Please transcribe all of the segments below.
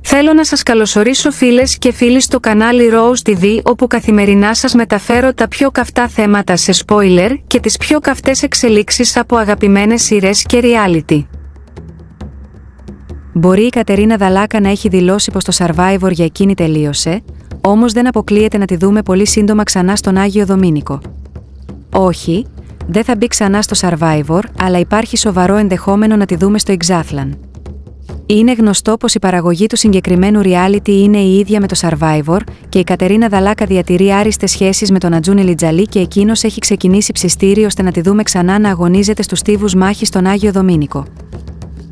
Θέλω να σας καλωσορίσω φίλες και φίλοι στο κανάλι Rose TV όπου καθημερινά σας μεταφέρω τα πιο καυτά θέματα σε spoiler και τις πιο καυτές εξελίξεις από αγαπημένες σειρές και reality. Μπορεί η Κατερίνα Δαλάκα να έχει δηλώσει πως το Survivor για εκείνη τελείωσε, όμως δεν αποκλείεται να τη δούμε πολύ σύντομα ξανά στον Άγιο Δομήνικο. Όχι, δεν θα μπει ξανά στο Survivor, αλλά υπάρχει σοβαρό ενδεχόμενο να τη δούμε στο Ιξάθλαν. Είναι γνωστό πως η παραγωγή του συγκεκριμένου reality είναι η ίδια με το Survivor και η Κατερίνα Δαλάκα διατηρεί άριστες σχέσεις με τον Ατζούνι Λιτζαλή και εκείνος έχει ξεκινήσει ψιστήρι ώστε να τη δούμε ξανά να αγωνίζεται στους τύβου μάχης στον Άγιο Δομήνικο.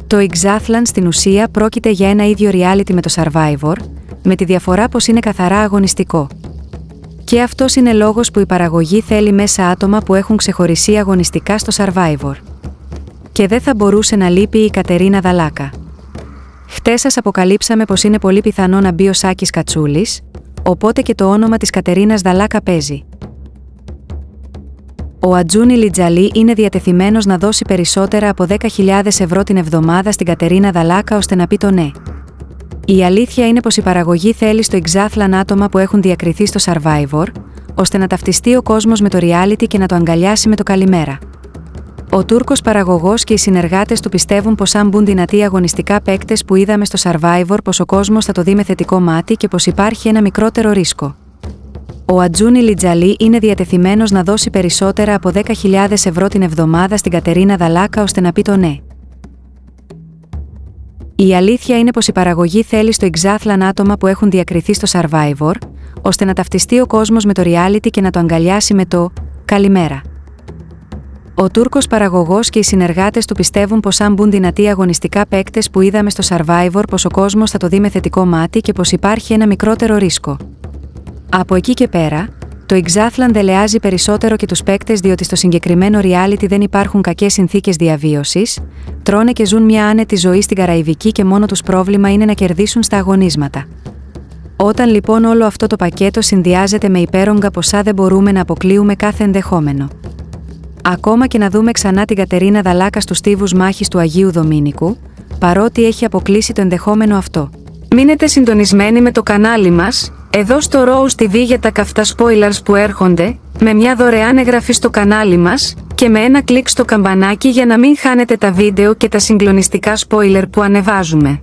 Το Exathlan στην ουσία πρόκειται για ένα ίδιο reality με το Survivor, με τη διαφορά πως είναι καθαρά αγωνιστικό. Και αυτός είναι λόγος που η παραγωγή θέλει μέσα άτομα που έχουν ξεχωριστεί αγωνιστικά στο Survivor. Και δεν θα μπορούσε να λείπει η Κατερίνα Δαλάκα. Χτες σας αποκαλύψαμε πως είναι πολύ πιθανό να μπει ο Σάκης Κατσούλης, οπότε και το όνομα της Κατερίνας Δαλάκα παίζει. Ο Ατζούνι Λιτζαλή είναι διατεθειμένος να δώσει περισσότερα από 10.000 ευρώ την εβδομάδα στην Κατερίνα Δαλάκα ώστε να πει το ναι. Η αλήθεια είναι πως η παραγωγή θέλει στο εξάθλαν άτομα που έχουν διακριθεί στο survivor, ώστε να ταυτιστεί ο κόσμος με το reality και να το αγκαλιάσει με το καλημέρα. Ο Τούρκος παραγωγός και οι συνεργάτες του πιστεύουν πως αν μπουν δυνατοί αγωνιστικά παίκτες που είδαμε στο survivor, πως ο κόσμος θα το δει με θετικό μάτι και πως υπάρχει ένα μικρότερο ρίσκο. Ο Ατζούνι Λιτζαλή είναι διατεθειμένος να δώσει περισσότερα από 10.000 ευρώ την εβδομάδα στην Κατερίνα Δαλάκα ώστε να πει το ναι. Η αλήθεια είναι πως η παραγωγή θέλει στο εξάθλαν άτομα που έχουν διακριθεί στο survivor, ώστε να ταυτιστεί ο κόσμος με το reality και να το αγκαλιάσει με το Καλημέρα. Ο Τούρκος παραγωγός και οι συνεργάτες του πιστεύουν πως αν μπουν δυνατοί αγωνιστικά παίκτες που είδαμε στο survivor, πως ο κόσμος θα το δει με θετικό μάτι και πως υπάρχει ένα μικρότερο ρίσκο. Από εκεί και πέρα, το Ιξάθλαν δελεάζει περισσότερο και τους παίκτες διότι στο συγκεκριμένο reality δεν υπάρχουν κακές συνθήκες διαβίωσης, τρώνε και ζουν μια άνετη ζωή στην Καραϊβική και μόνο τους πρόβλημα είναι να κερδίσουν στα αγωνίσματα. Όταν λοιπόν όλο αυτό το πακέτο συνδυάζεται με υπέρογκα ποσά, δεν μπορούμε να αποκλείουμε κάθε ενδεχόμενο. Ακόμα και να δούμε ξανά την Κατερίνα Δαλάκα στους στίβους μάχης του Αγίου Δομήνικου, παρότι έχει αποκλείσει το ενδεχόμενο αυτό. Μείνετε συντονισμένοι με το κανάλι μας, εδώ στο Rose TV για τα καυτά spoilers που έρχονται, με μια δωρεάν εγγραφή στο κανάλι μας και με ένα κλικ στο καμπανάκι για να μην χάνετε τα βίντεο και τα συγκλονιστικά spoiler που ανεβάζουμε.